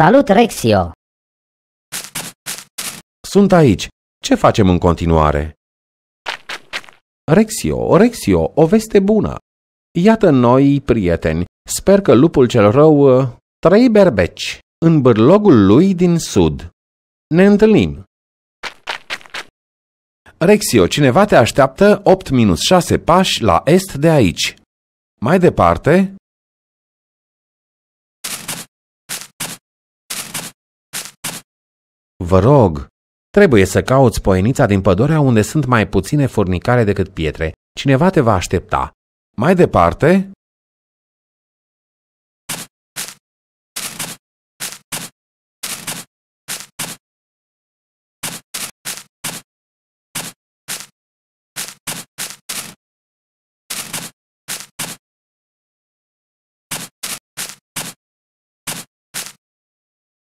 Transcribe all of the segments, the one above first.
Salut, Rexio! Sunt aici. Ce facem în continuare? Rexio, Rexio, o veste bună! Iată noi, prieteni, sper că lupul cel rău... Ă, trei berbeci, în bârlogul lui din sud. Ne întâlnim! Rexio, cineva te așteaptă 8-6 pași la est de aici. Mai departe, Vă rog, trebuie să cauți poenița din pădurea unde sunt mai puține furnicare decât pietre. Cineva te va aștepta. Mai departe?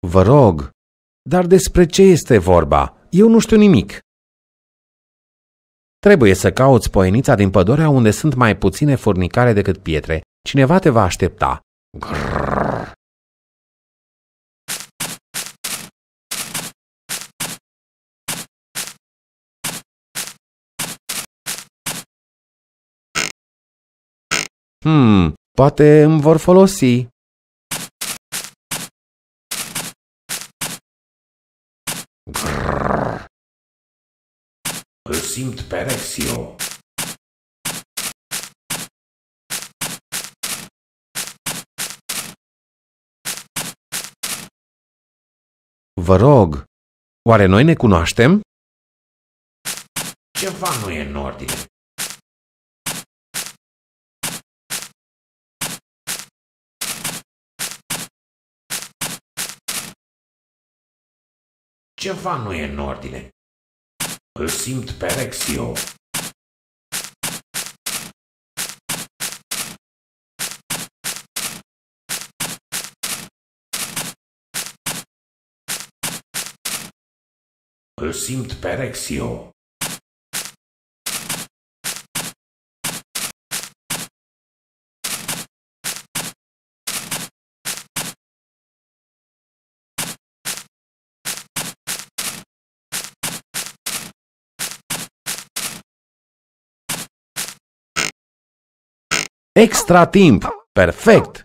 Vă rog, dar despre ce este vorba? Eu nu știu nimic. Trebuie să cauți poenița din pădurea unde sunt mai puține furnicare decât pietre. Cineva te va aștepta. Grrr. Hmm, poate îmi vor folosi. simt pereți eu. Vă rog, oare noi ne cunoaștem? Ceva nu e în ordine. Ceva nu e în ordine. Simt perexio. Simt perexio. Extra timp! Perfect!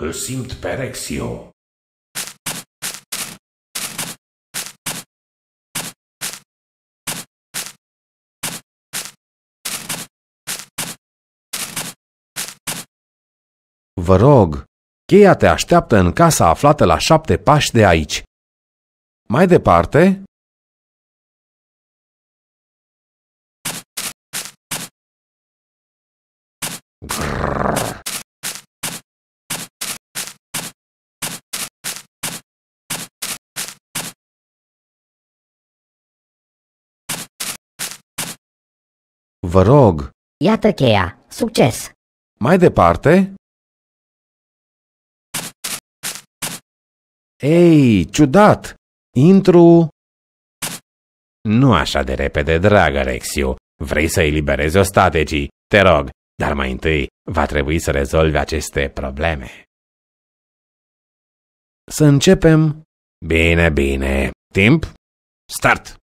Îl simt pe Rexio. Vă rog, cheia te așteaptă în casa aflată la șapte pași de aici. Mai departe, Vă rog. Iată cheia. Succes! Mai departe? Ei, ciudat! Intru... Nu așa de repede, dragă Rexiu. Vrei să eliberezi o statecii? Te rog, dar mai întâi va trebui să rezolvi aceste probleme. Să începem. Bine, bine. Timp? Start!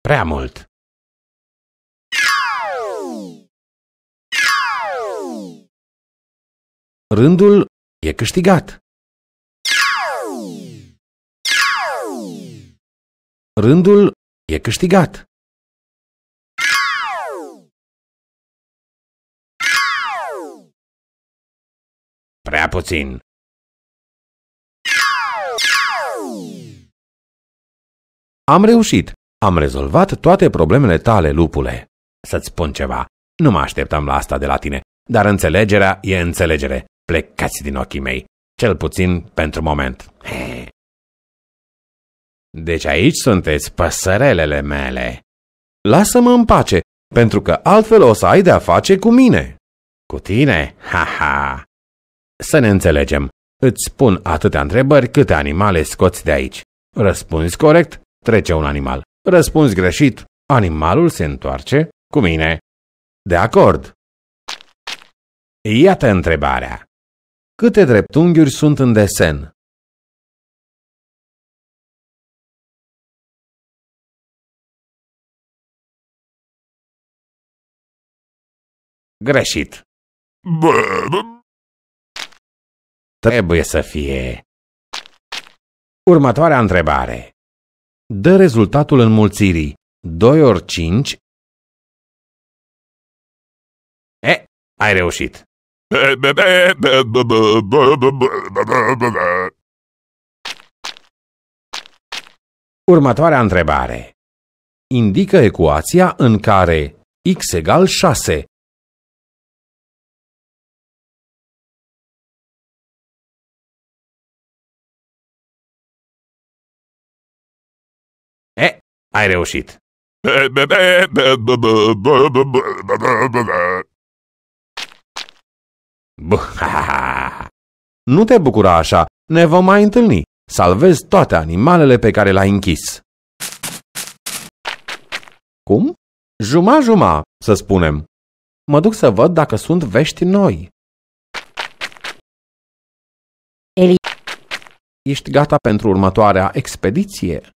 Prea mult. Rândul e câștigat. Rândul e câștigat. Prea puțin. Am reușit. Am rezolvat toate problemele tale, lupule. Să-ți spun ceva. Nu mă așteptam la asta de la tine, dar înțelegerea e înțelegere. Plecați din ochii mei, cel puțin pentru moment. Deci aici sunteți, păsărelele mele. Lasă-mă în pace, pentru că altfel o să ai de-a face cu mine. Cu tine? Ha-ha! Să ne înțelegem. Îți spun atâtea întrebări câte animale scoți de aici. Răspunzi corect, trece un animal. Răspunzi greșit, animalul se întoarce cu mine. De acord. Iată întrebarea. Câte dreptunghiuri sunt în desen? Greșit. Bă, bă. Trebuie să fie. Următoarea întrebare. Dă rezultatul înmulțirii. 2 ori 5. E, ai reușit. Următoarea întrebare. Indică ecuația în care x egal 6. E, ai reușit. Bă, Nu te bucura așa, ne vom mai întâlni. Salvezi toate animalele pe care le-ai închis. Cum? Juma-juma, să spunem. Mă duc să văd dacă sunt vești noi. Eli. Ești gata pentru următoarea expediție?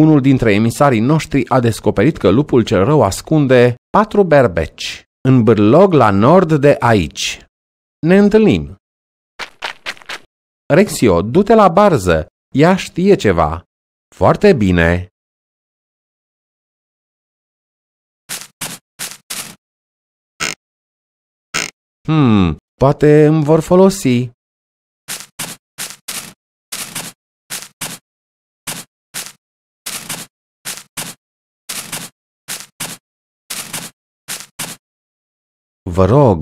Unul dintre emisarii noștri a descoperit că lupul cel rău ascunde patru berbeci în bârlog la nord de aici. Ne întâlnim. Rexio, du-te la barză. Ea știe ceva. Foarte bine. Hmm, poate îmi vor folosi. Vă rog,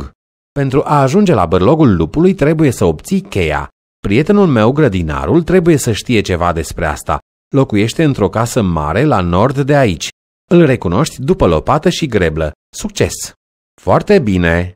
pentru a ajunge la bărlogul lupului trebuie să obții cheia. Prietenul meu, grădinarul, trebuie să știe ceva despre asta. Locuiește într-o casă mare la nord de aici. Îl recunoști după lopată și greblă. Succes! Foarte bine!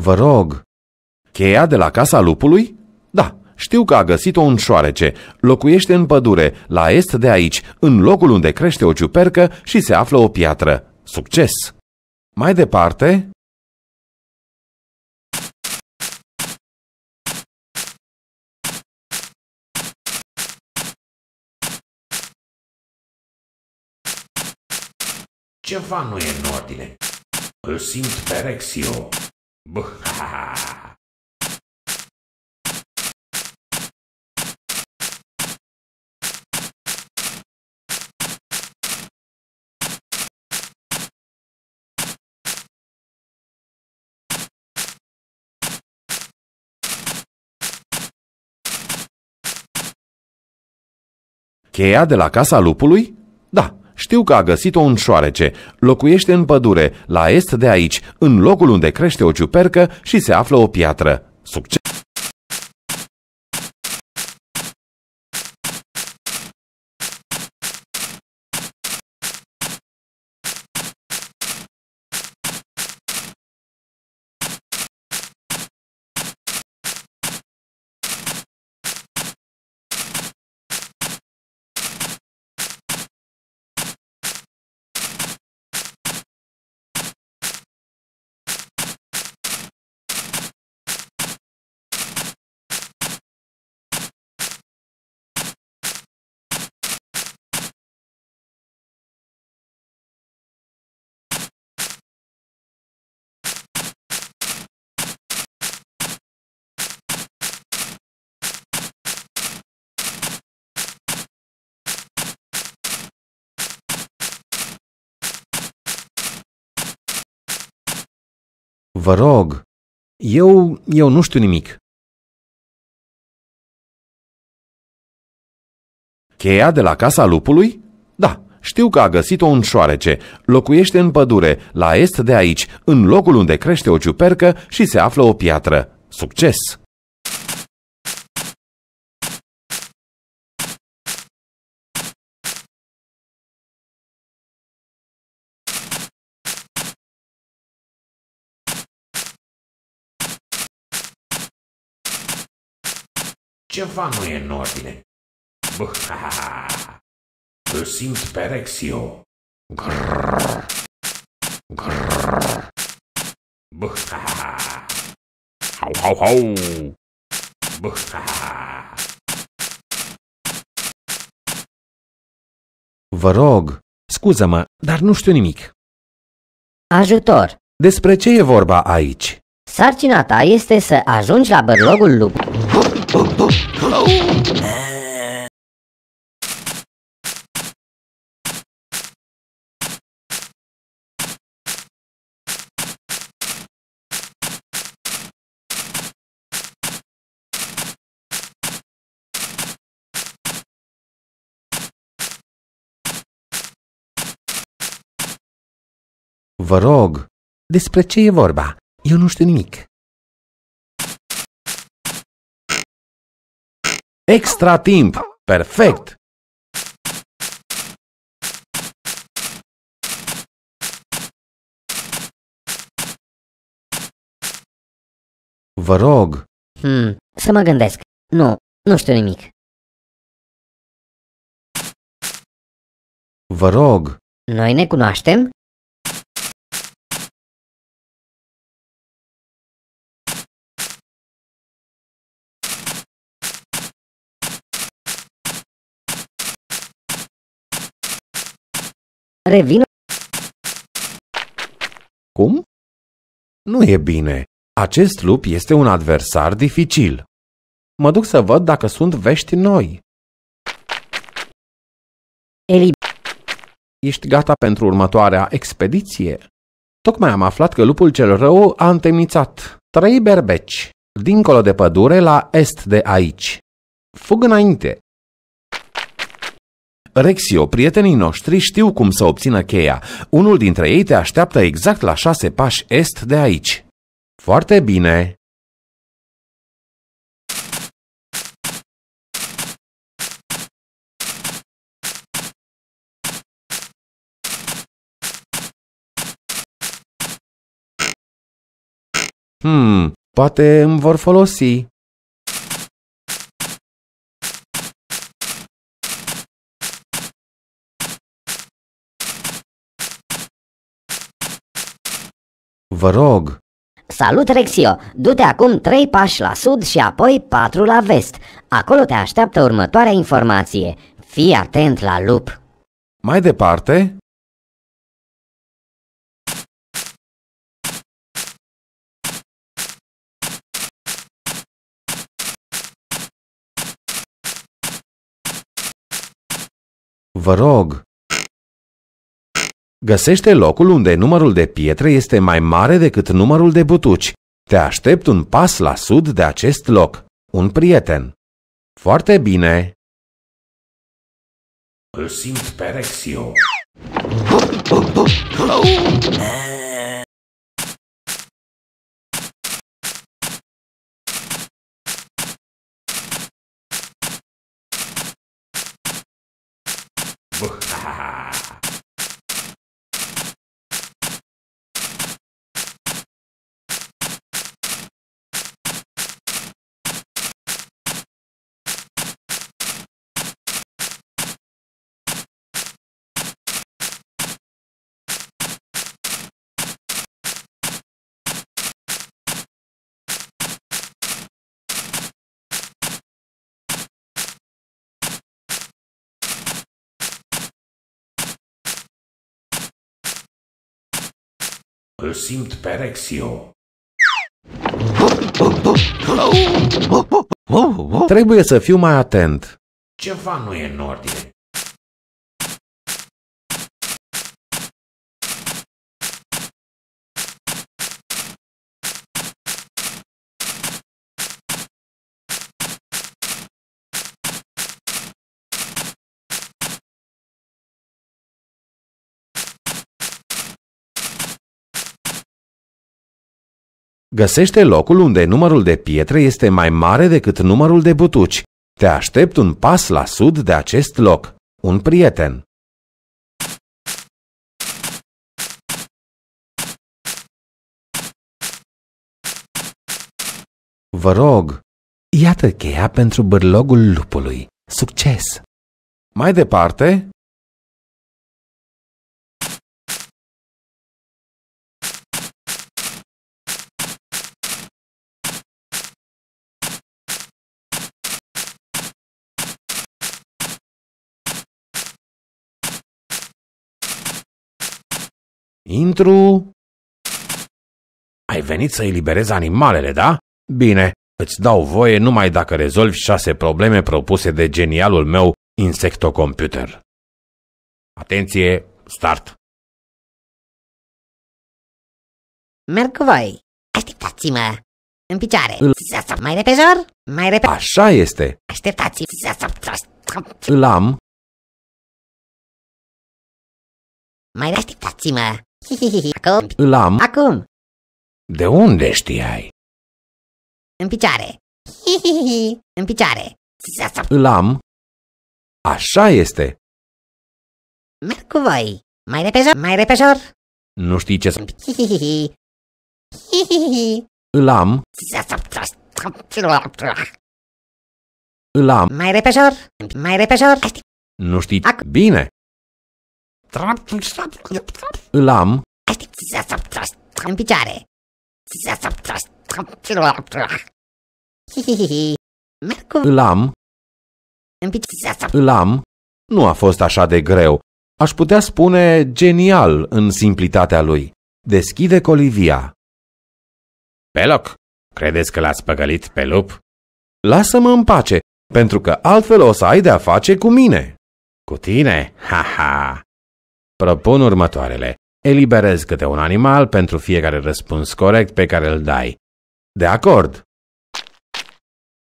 Vă rog. Cheia de la casa lupului? Da, știu că a găsit-o în șoarece. Locuiește în pădure, la est de aici, în locul unde crește o ciupercă și se află o piatră. Succes! Mai departe... Ceva nu e în ordine. Îl simt Rexio. Buh, ha, ha, Cheia de la casa lupului? Știu că a găsit-o în șoarece, locuiește în pădure, la est de aici, în locul unde crește o ciupercă și se află o piatră. Succes! Vă rog. Eu, eu nu știu nimic. Cheia de la casa lupului? Da, știu că a găsit-o în șoarece. Locuiește în pădure, la est de aici, în locul unde crește o ciupercă și se află o piatră. Succes! Ceva nu e în ordine. Bă, Îl simt pe Rexio. Grrr. Grrr. Bă, Hau, hau, hau. Bă, Vă rog, scuză-mă, dar nu știu nimic. Ajutor! Despre ce e vorba aici? Sarcina ta este să ajungi la bărlogul lui. Vă rog, despre ce e vorba? Eu nu știu nimic. Extra timp! Perfect! Vă rog. Hmm, să mă gândesc. Nu, nu știu nimic. Vă rog. Noi ne cunoaștem? revin... Cum? Nu e bine. Acest lup este un adversar dificil. Mă duc să văd dacă sunt vești noi. Eli... Ești gata pentru următoarea expediție? Tocmai am aflat că lupul cel rău a întemnițat trei berbeci, dincolo de pădure, la est de aici. Fug înainte! Rexio, prietenii noștri știu cum să obțină cheia. Unul dintre ei te așteaptă exact la șase pași est de aici. Foarte bine! Hmm, poate îmi vor folosi. Vă rog! Salut, Rexio! Du-te acum trei pași la sud și apoi patru la vest. Acolo te așteaptă următoarea informație. Fii atent la lup! Mai departe? Vă rog! Găsește locul unde numărul de pietre este mai mare decât numărul de butuci. Te aștept un pas la sud de acest loc. Un prieten. Foarte bine. Îl simt pe Rexio. Îl simt pe Rexio. Trebuie să fiu mai atent. Ceva nu e în ordine. Găsește locul unde numărul de pietre este mai mare decât numărul de butuci. Te aștept un pas la sud de acest loc. Un prieten. Vă rog, iată cheia pentru bârlogul lupului. Succes! Mai departe, Intru... Ai venit să eliberezi animalele, da? Bine, îți dau voie numai dacă rezolvi șase probleme propuse de genialul meu insectocomputer. Atenție, start! Merg cu voi. Așteptați-mă. În picioare. Îl... Mai repejor? Mai repe... Așa este. Așteptați. Îl am. Mai așteptați-mă. Acum. Îl am. Acum. De unde știai? În picioare. În picioare. Îl am. Așa este. Merg cu voi. Mai repejor, mai repejor. Nu știi ce să... Îl am. Îl am. Mai repejor, mai repejor. Nu știi... Ac Bine. Îl am. În picioare. Îl am. Îl am. Nu a fost așa de greu. Aș putea spune genial în simplitatea lui. Deschide colivia. Peloc, credeți că l-ați păgălit pe lup? Lasă-mă în pace, pentru că altfel o să ai de-a face cu mine. Cu tine? Ha-ha! Propun următoarele. Eliberez câte un animal pentru fiecare răspuns corect pe care îl dai. De acord.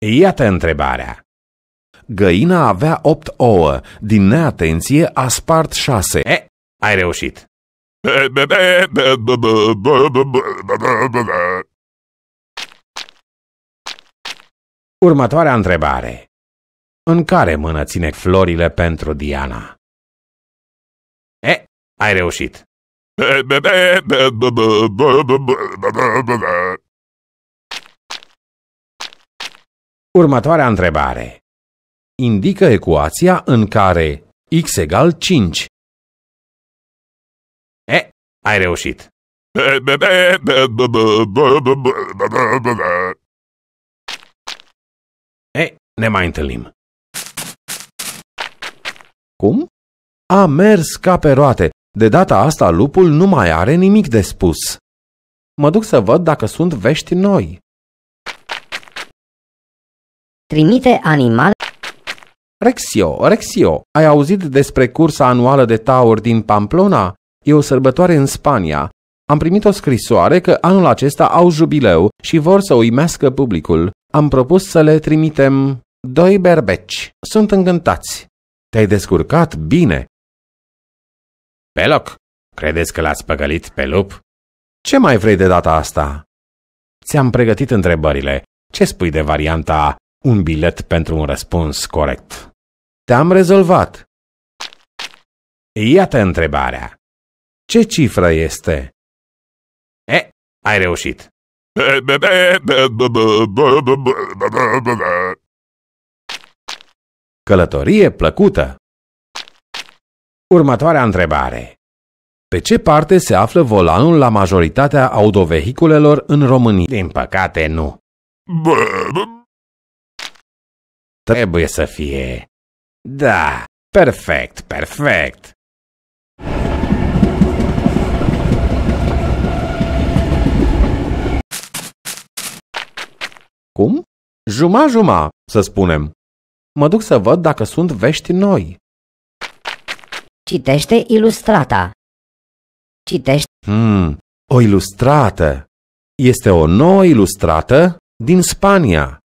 Iată întrebarea. Găina avea opt ouă. Din neatenție a spart șase. E, ai reușit. Următoarea întrebare. În care mână ține florile pentru Diana? E, ai reușit. Următoarea întrebare. Indică ecuația în care x egal 5. E, ai reușit. E, ne mai întâlnim. Cum? A mers ca pe roate. De data asta lupul nu mai are nimic de spus. Mă duc să văd dacă sunt vești noi. Trimite animal Rexio, Rexio, ai auzit despre cursa anuală de tauri din Pamplona? E o sărbătoare în Spania. Am primit o scrisoare că anul acesta au jubileu și vor să uimească publicul. Am propus să le trimitem doi berbeci. Sunt încântați. Te-ai descurcat bine. Pe loc! Credeți că l-ați păgălit pe lup? Ce mai vrei de data asta? Ți-am pregătit întrebările. Ce spui de varianta un bilet pentru un răspuns corect? Te-am rezolvat. Iată întrebarea. Ce cifră este? E, ai reușit. Călătorie plăcută! Următoarea întrebare. Pe ce parte se află volanul la majoritatea autovehiculelor în România? Din păcate, nu. Bă, bă. Trebuie să fie. Da, perfect, perfect. Cum? Juma-juma, să spunem. Mă duc să văd dacă sunt vești noi. Citește ilustrata. Citește... Hmm, o ilustrată. Este o nouă ilustrată din Spania.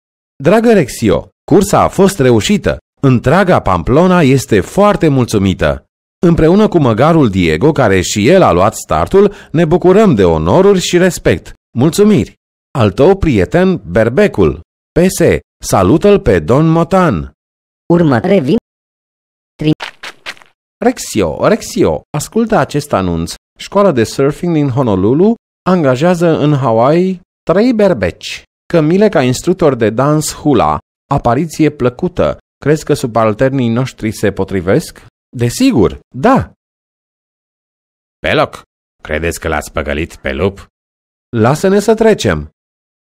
Dragă Rexio, cursa a fost reușită. Întreaga Pamplona este foarte mulțumită. Împreună cu măgarul Diego, care și el a luat startul, ne bucurăm de onoruri și respect. Mulțumiri! Al tău prieten, Berbecul. PS, salută-l pe Don Motan. Urmă, revin. Trin- Rexio, Rexio, ascultă acest anunț. Școala de surfing din Honolulu angajează în Hawaii trei berbeci. Cămile ca instructor de dans hula. Apariție plăcută. Crezi că subalternii noștri se potrivesc? Desigur, da. Pe loc. Credeți că l-ați păgălit pe lup? Lasă-ne să trecem.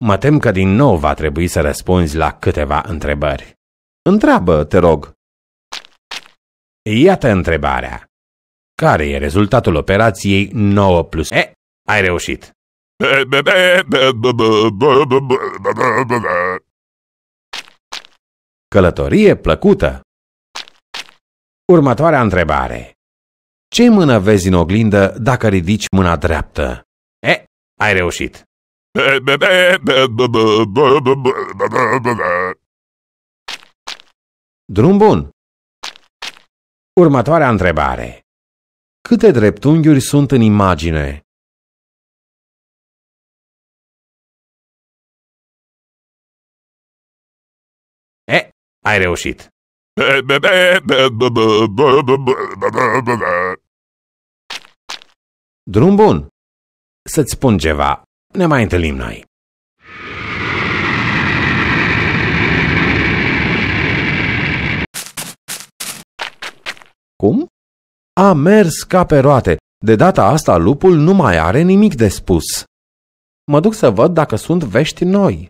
Mă tem că din nou va trebui să răspunzi la câteva întrebări. Întreabă, te rog. Iată întrebarea. Care e rezultatul operației 9 plus E? Ai reușit. Călătorie plăcută! Următoarea întrebare. Ce mână vezi în oglindă dacă ridici mâna dreaptă? E, ai reușit. Drum bun! Următoarea întrebare. Câte dreptunghiuri sunt în imagine? E, ai reușit. Drum bun. Să-ți spun ceva. Ne mai întâlnim noi. acum? A mers ca pe roate. De data asta lupul nu mai are nimic de spus. Mă duc să văd dacă sunt vești noi.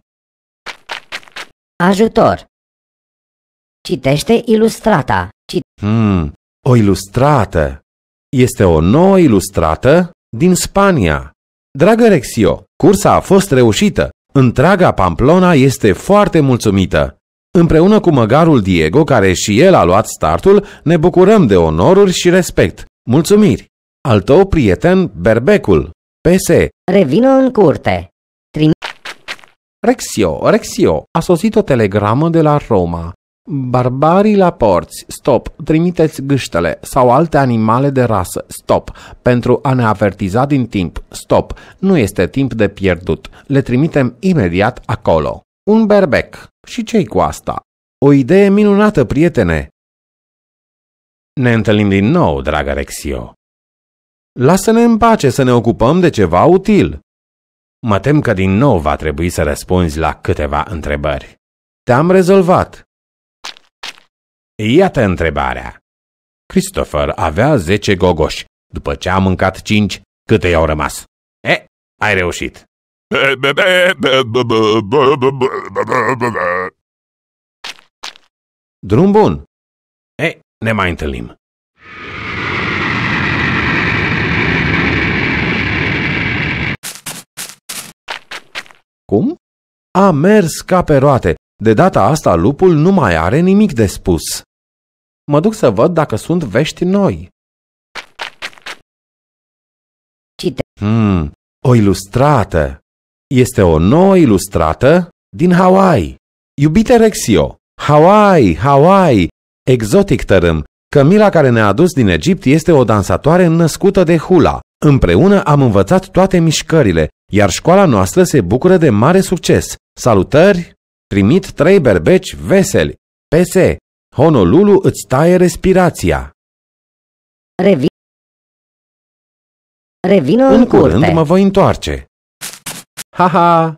Ajutor! Citește ilustrata. Cit hmm, o ilustrată. Este o nouă ilustrată din Spania. Dragă Rexio, cursa a fost reușită. Întreaga Pamplona este foarte mulțumită. Împreună cu măgarul Diego, care și el a luat startul, ne bucurăm de onoruri și respect. Mulțumiri! Al tău prieten, Berbecul, PS. Revină în curte. Trim... Rexio, Rexio, a sosit o telegramă de la Roma. Barbarii la porți, stop, trimiteți gâștele sau alte animale de rasă, stop, pentru a ne avertiza din timp, stop, nu este timp de pierdut, le trimitem imediat acolo. Un berbec. Și ce cu asta? O idee minunată, prietene! Ne întâlnim din nou, dragă Rexio. Lasă-ne în pace să ne ocupăm de ceva util. Mă tem că din nou va trebui să răspunzi la câteva întrebări. Te-am rezolvat. Iată întrebarea. Christopher avea 10 gogoși. După ce a mâncat 5, câte i-au rămas? E, ai reușit. Drum bun! Ei, ne mai întâlnim! Cum? A mers ca pe roate. De data asta lupul nu mai are nimic de spus. Mă duc să văd dacă sunt vești noi. Cite. Hmm, o ilustrată este o nouă ilustrată din Hawaii. Iubite Rexio, Hawaii, Hawaii, exotic tărâm, Camila care ne-a adus din Egipt este o dansatoare născută de hula. Împreună am învățat toate mișcările, iar școala noastră se bucură de mare succes. Salutări! Trimit trei berbeci veseli. PS. Honolulu îți taie respirația. Revin. Revin în, în curând curte. mă voi întoarce. Haha!